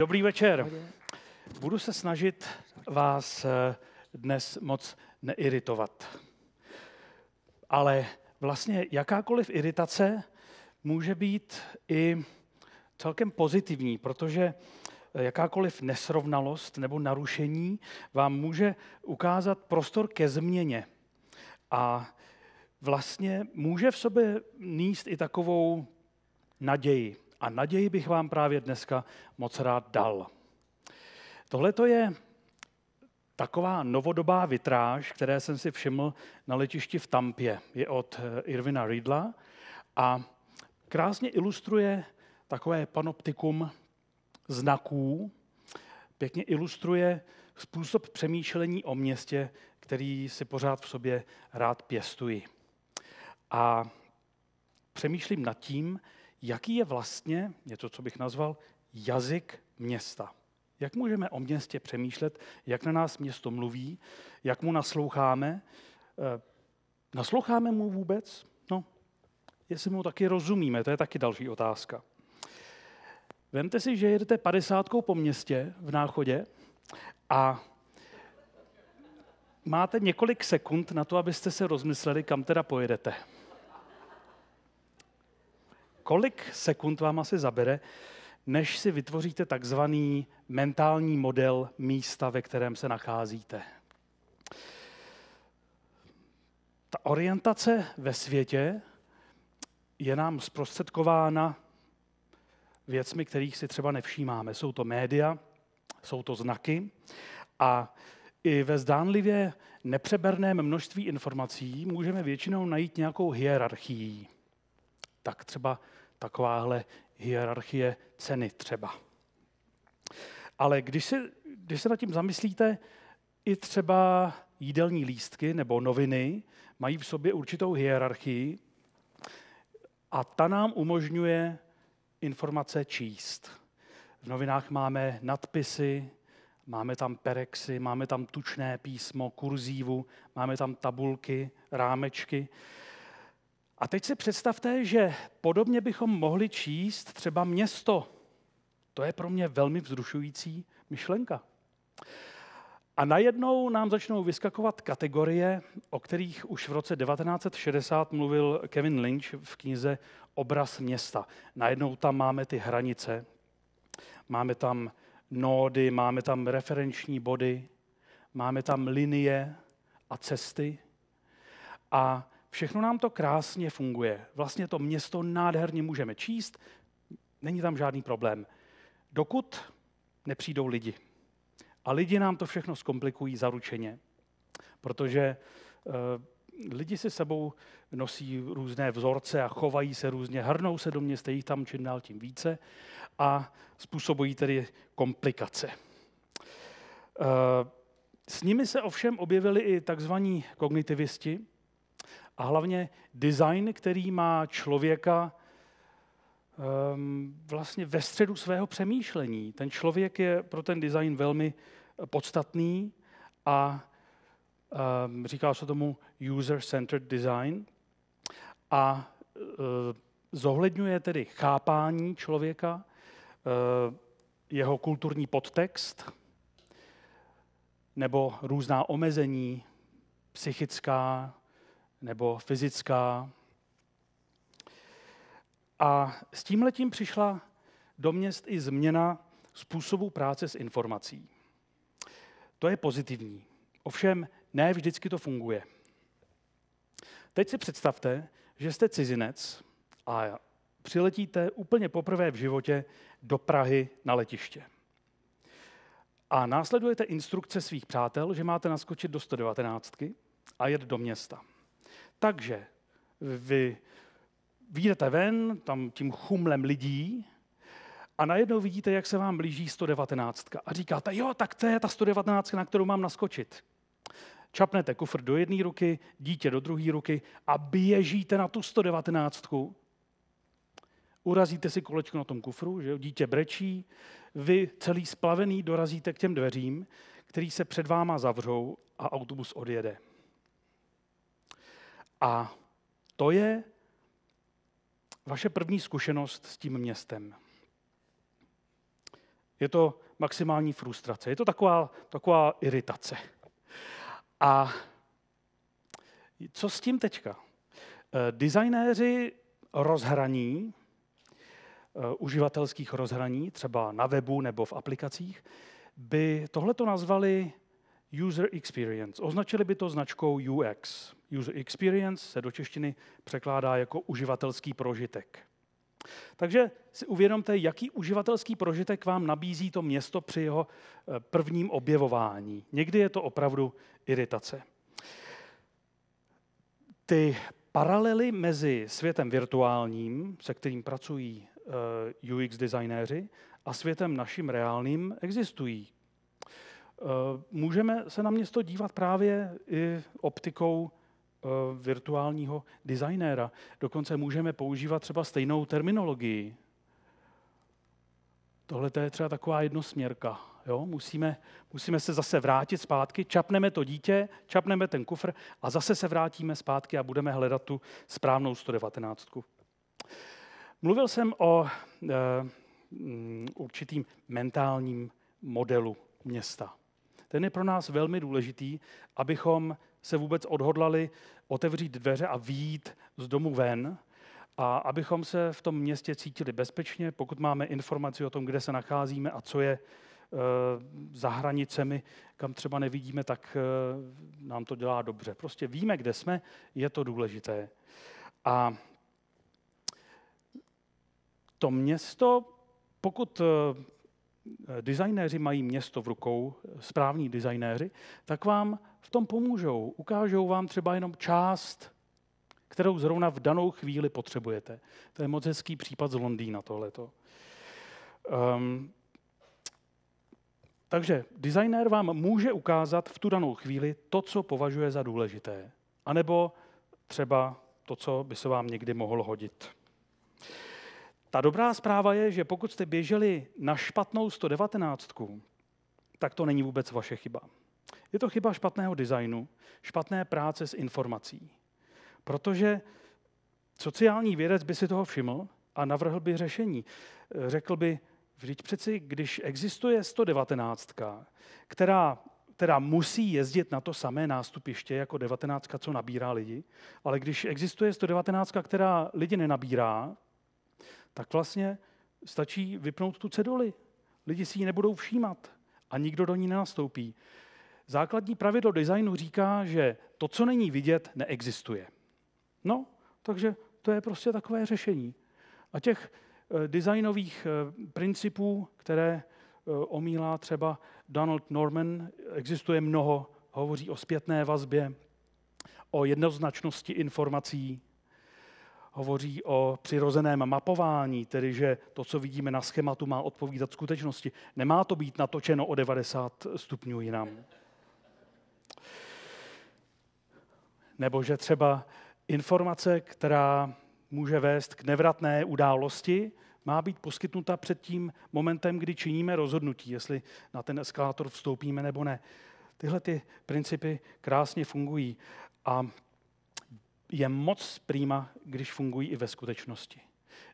Dobrý večer. Budu se snažit vás eh, dnes moc neiritovat. Ale vlastně jakákoliv iritace může být i celkem pozitivní, protože eh, jakákoliv nesrovnalost nebo narušení vám může ukázat prostor ke změně. A vlastně může v sobě níst i takovou naději. A naději bych vám právě dneska moc rád dal. Tohle to je taková novodobá vitráž, které jsem si všiml na letišti v Tampě. Je od eh, Irvina Riedla a krásně ilustruje takové panoptikum znaků, pěkně ilustruje způsob přemýšlení o městě, který si pořád v sobě rád pěstuji. A přemýšlím nad tím, jaký je vlastně, něco, co bych nazval, jazyk města. Jak můžeme o městě přemýšlet, jak na nás město mluví, jak mu nasloucháme. Eh, nasloucháme mu vůbec? No, jestli mu taky rozumíme, to je taky další otázka. Vemte si, že jedete padesátkou po městě v náchodě a máte několik sekund na to, abyste se rozmysleli, kam teda pojedete kolik sekund vám asi zabere, než si vytvoříte takzvaný mentální model místa, ve kterém se nacházíte. Ta orientace ve světě je nám zprostředkována věcmi, kterých si třeba nevšímáme. Jsou to média, jsou to znaky a i ve zdánlivě nepřeberném množství informací můžeme většinou najít nějakou hierarchii. Tak třeba takováhle hierarchie ceny třeba. Ale když se, když se nad tím zamyslíte, i třeba jídelní lístky nebo noviny mají v sobě určitou hierarchii a ta nám umožňuje informace číst. V novinách máme nadpisy, máme tam perexy, máme tam tučné písmo, kurzívu, máme tam tabulky, rámečky. A teď si představte, že podobně bychom mohli číst třeba město. To je pro mě velmi vzrušující myšlenka. A najednou nám začnou vyskakovat kategorie, o kterých už v roce 1960 mluvil Kevin Lynch v knize Obraz města. Najednou tam máme ty hranice, máme tam nódy, máme tam referenční body, máme tam linie a cesty. A Všechno nám to krásně funguje. Vlastně to město nádherně můžeme číst, není tam žádný problém. Dokud nepřijdou lidi. A lidi nám to všechno zkomplikují zaručeně, protože uh, lidi si sebou nosí různé vzorce a chovají se různě, hrnou se do města, jich tam čím dál tím více a způsobují tedy komplikace. Uh, s nimi se ovšem objevili i takzvaní kognitivisti, a hlavně design, který má člověka um, vlastně ve středu svého přemýšlení. Ten člověk je pro ten design velmi podstatný a um, říká se tomu user-centered design a uh, zohledňuje tedy chápání člověka, uh, jeho kulturní podtext nebo různá omezení psychická, nebo fyzická. A s tím letím přišla do měst i změna způsobu práce s informací. To je pozitivní. Ovšem, ne vždycky to funguje. Teď si představte, že jste cizinec a přiletíte úplně poprvé v životě do Prahy na letiště. A následujete instrukce svých přátel, že máte naskočit do 119 a jet do města. Takže vy vyjdete ven, tam tím chumlem lidí, a najednou vidíte, jak se vám blíží 119. A říkáte, jo, tak to je ta 119, na kterou mám naskočit. Čapnete kufr do jedné ruky, dítě do druhé ruky a běžíte na tu 119. Urazíte si kolečko na tom kufru, že dítě brečí, vy celý splavený dorazíte k těm dveřím, který se před váma zavřou a autobus odjede. A to je vaše první zkušenost s tím městem. Je to maximální frustrace, je to taková, taková iritace. A co s tím teďka? Eh, designéři rozhraní, eh, uživatelských rozhraní, třeba na webu nebo v aplikacích, by tohleto nazvali user experience. Označili by to značkou UX. User experience se do češtiny překládá jako uživatelský prožitek. Takže si uvědomte, jaký uživatelský prožitek vám nabízí to město při jeho eh, prvním objevování. Někdy je to opravdu iritace. Ty paralely mezi světem virtuálním, se kterým pracují eh, UX designéři, a světem naším reálným existují. Eh, můžeme se na město dívat právě i optikou Eh, virtuálního designéra. Dokonce můžeme používat třeba stejnou terminologii. Tohle je třeba taková jednosměrka. Jo? Musíme, musíme se zase vrátit zpátky, čapneme to dítě, čapneme ten kufr a zase se vrátíme zpátky a budeme hledat tu správnou 119. Mluvil jsem o e, určitým mentálním modelu města ten je pro nás velmi důležitý, abychom se vůbec odhodlali otevřít dveře a výjít z domu ven, a abychom se v tom městě cítili bezpečně, pokud máme informaci o tom, kde se nacházíme a co je eh, za hranicemi, kam třeba nevidíme, tak eh, nám to dělá dobře. Prostě víme, kde jsme, je to důležité. A to město, pokud eh, Eh, designéři mají město v rukou, eh, správní designéři, tak vám v tom pomůžou. Ukážou vám třeba jenom část, kterou zrovna v danou chvíli potřebujete. To je moc hezký případ z Londýna tohleto. Um, takže designér vám může ukázat v tu danou chvíli to, co považuje za důležité. A nebo třeba to, co by se vám někdy mohlo hodit. Ta dobrá zpráva je, že pokud jste běželi na špatnou 119, tak to není vůbec vaše chyba. Je to chyba špatného designu, špatné práce s informací. Protože sociální vědec by si toho všiml a navrhl by řešení. Řekl by, vždyť přeci, když existuje 119, která která musí jezdit na to samé nástupiště jako 19, co nabírá lidi, ale když existuje 119, která lidi nenabírá, tak vlastně stačí vypnout tu ceduli. Lidi si ji nebudou všímat a nikdo do ní nenastoupí. Základní pravidlo designu říká, že to, co není vidět, neexistuje. No, takže to je prostě takové řešení. A těch eh, designových eh, principů, které eh, omílá třeba Donald Norman, existuje mnoho. Hovoří o zpětné vazbě, o jednoznačnosti informací, hovoří o přirozeném mapování, tedy že to, co vidíme na schématu, má odpovídat skutečnosti. Nemá to být natočeno o 90 stupňů jinam. Nebo že třeba informace, která může vést k nevratné události, má být poskytnuta před tím momentem, kdy činíme rozhodnutí, jestli na ten eskalátor vstoupíme nebo ne. Tyhle ty principy krásně fungují. A je moc prýma, když fungují i ve skutečnosti.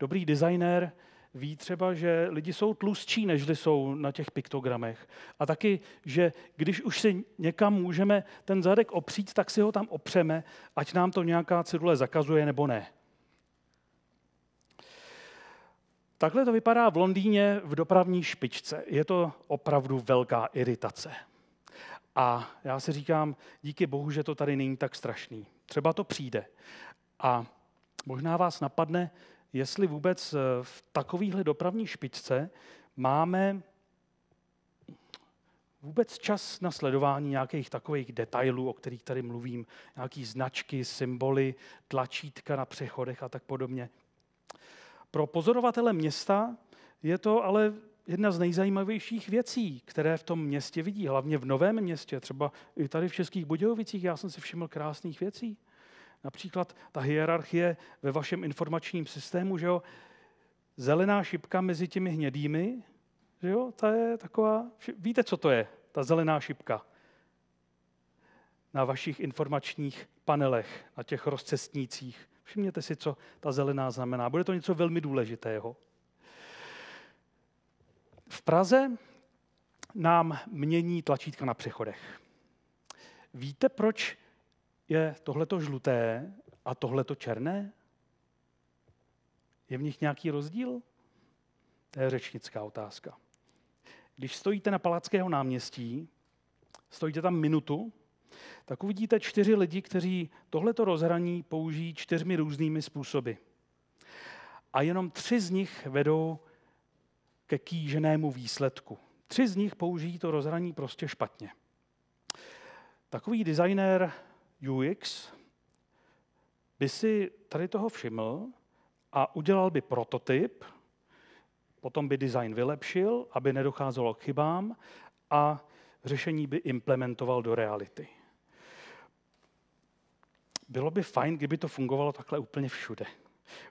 Dobrý designér ví třeba, že lidi jsou tlustší, než jsou na těch piktogramech. A taky, že když už si někam můžeme ten zadek opřít, tak si ho tam opřeme, ať nám to nějaká cedule zakazuje nebo ne. Takhle to vypadá v Londýně v dopravní špičce. Je to opravdu velká iritace. A já si říkám, díky bohu, že to tady není tak strašný. Třeba to přijde. A možná vás napadne, jestli vůbec eh, v takovýhle dopravní špičce máme vůbec čas na sledování nějakých takových detailů, o kterých tady mluvím, nějaký značky, symboly, tlačítka na přechodech a tak podobně. Pro pozorovatele města je to ale jedna z nejzajímavějších věcí, které v tom městě vidí, hlavně v novém městě, třeba i tady v Českých Budějovicích, já jsem si všiml krásných věcí. Například ta hierarchie ve vašem informačním systému, že jo, zelená šipka mezi těmi hnědými, že jo, ta je taková, víte, co to je, ta zelená šipka na vašich informačních panelech, na těch rozcestnících. Všimněte si, co ta zelená znamená. Bude to něco velmi důležitého. V Praze nám mění tlačítka na přechodech. Víte, proč je tohleto žluté a tohleto černé? Je v nich nějaký rozdíl? To je řečnická otázka. Když stojíte na Palackého náměstí, stojíte tam minutu, tak uvidíte čtyři lidi, kteří tohleto rozhraní použijí čtyřmi různými způsoby. A jenom tři z nich vedou ke kýženému výsledku. Tři z nich použijí to rozhraní prostě špatně. Takový designer UX by si tady toho všiml a udělal by prototyp, potom by design vylepšil, aby nedocházelo k chybám a řešení by implementoval do reality. Bylo by fajn, kdyby to fungovalo takhle úplně všude.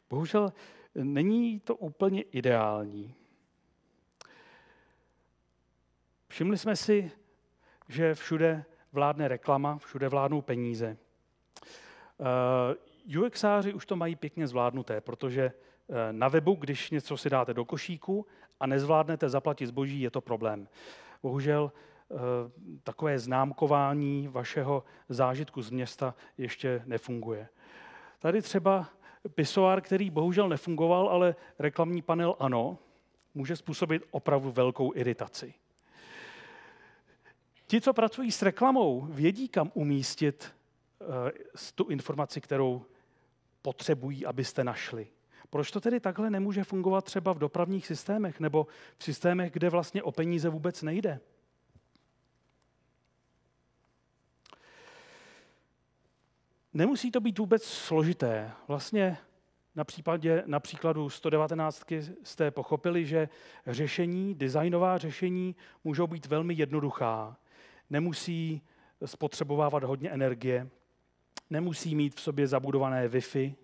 Bohužel není to úplně ideální. Všimli jsme si, že všude vládne reklama, všude vládnou peníze. Eh, UXáři už to mají pěkně zvládnuté, protože eh, na webu, když něco si dáte do košíku a nezvládnete zaplatit zboží, je to problém. Bohužel eh, takové známkování vašeho zážitku z města ještě nefunguje. Tady třeba pisoár, který bohužel nefungoval, ale reklamní panel ano, může způsobit opravdu velkou iritaci. Ti, co pracují s reklamou, vědí, kam umístit eh, tu informaci, kterou potřebují, abyste našli. Proč to tedy takhle nemůže fungovat třeba v dopravních systémech nebo v systémech, kde vlastně o peníze vůbec nejde? Nemusí to být vůbec složité. Vlastně na, případě, na příkladu 119 jste pochopili, že řešení, designová řešení můžou být velmi jednoduchá nemusí spotřebovávat hodně energie, nemusí mít v sobě zabudované Wi-Fi.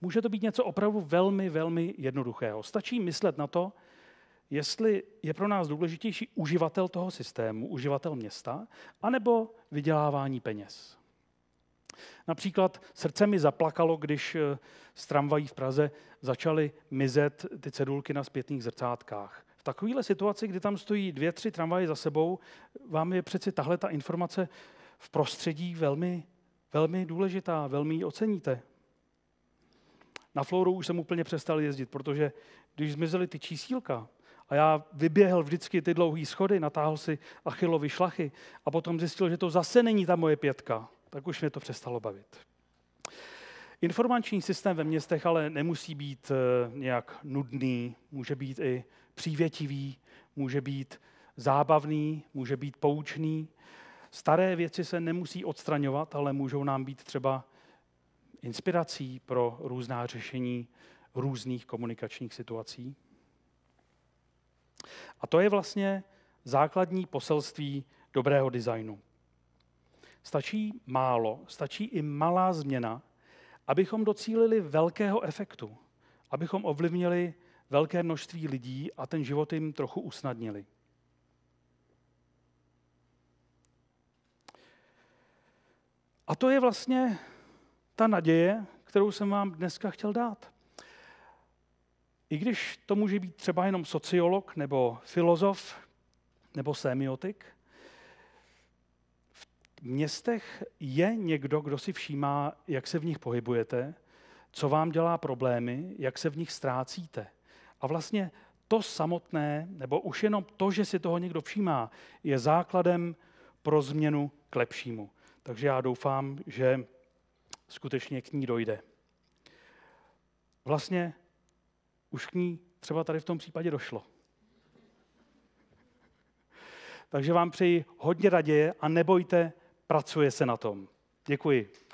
Může to být něco opravdu velmi, velmi jednoduchého. Stačí myslet na to, jestli je pro nás důležitější uživatel toho systému, uživatel města, anebo vydělávání peněz. Například srdce mi zaplakalo, když z eh, tramvají v Praze začaly mizet ty cedulky na zpětných zrcátkách. V takovéhle situaci, kdy tam stojí dvě, tři tramvaje za sebou, vám je přeci tahle ta informace v prostředí velmi, velmi důležitá, velmi ji oceníte. Na Flouru už jsem úplně přestal jezdit, protože když zmizely ty čísílka, a já vyběhl vždycky ty dlouhé schody, natáhl si achilovy šlachy a potom zjistil, že to zase není ta moje pětka. Tak už mě to přestalo bavit. Informační systém ve městech ale nemusí být eh, nějak nudný, může být i přívětivý, může být zábavný, může být poučný. Staré věci se nemusí odstraňovat, ale můžou nám být třeba inspirací pro různá řešení různých komunikačních situací. A to je vlastně základní poselství dobrého designu. Stačí málo, stačí i malá změna, abychom docílili velkého efektu, abychom ovlivnili velké množství lidí a ten život jim trochu usnadnili. A to je vlastně ta naděje, kterou jsem vám dneska chtěl dát. I když to může být třeba jenom sociolog nebo filozof nebo semiotik, v městech je někdo, kdo si všímá, jak se v nich pohybujete, co vám dělá problémy, jak se v nich ztrácíte – a vlastně to samotné, nebo už jenom to, že si toho někdo všímá, je základem pro změnu k lepšímu. Takže já doufám, že skutečně k ní dojde. Vlastně už k ní třeba tady v tom případě došlo. Takže vám přeji hodně raděje a nebojte, pracuje se na tom. Děkuji.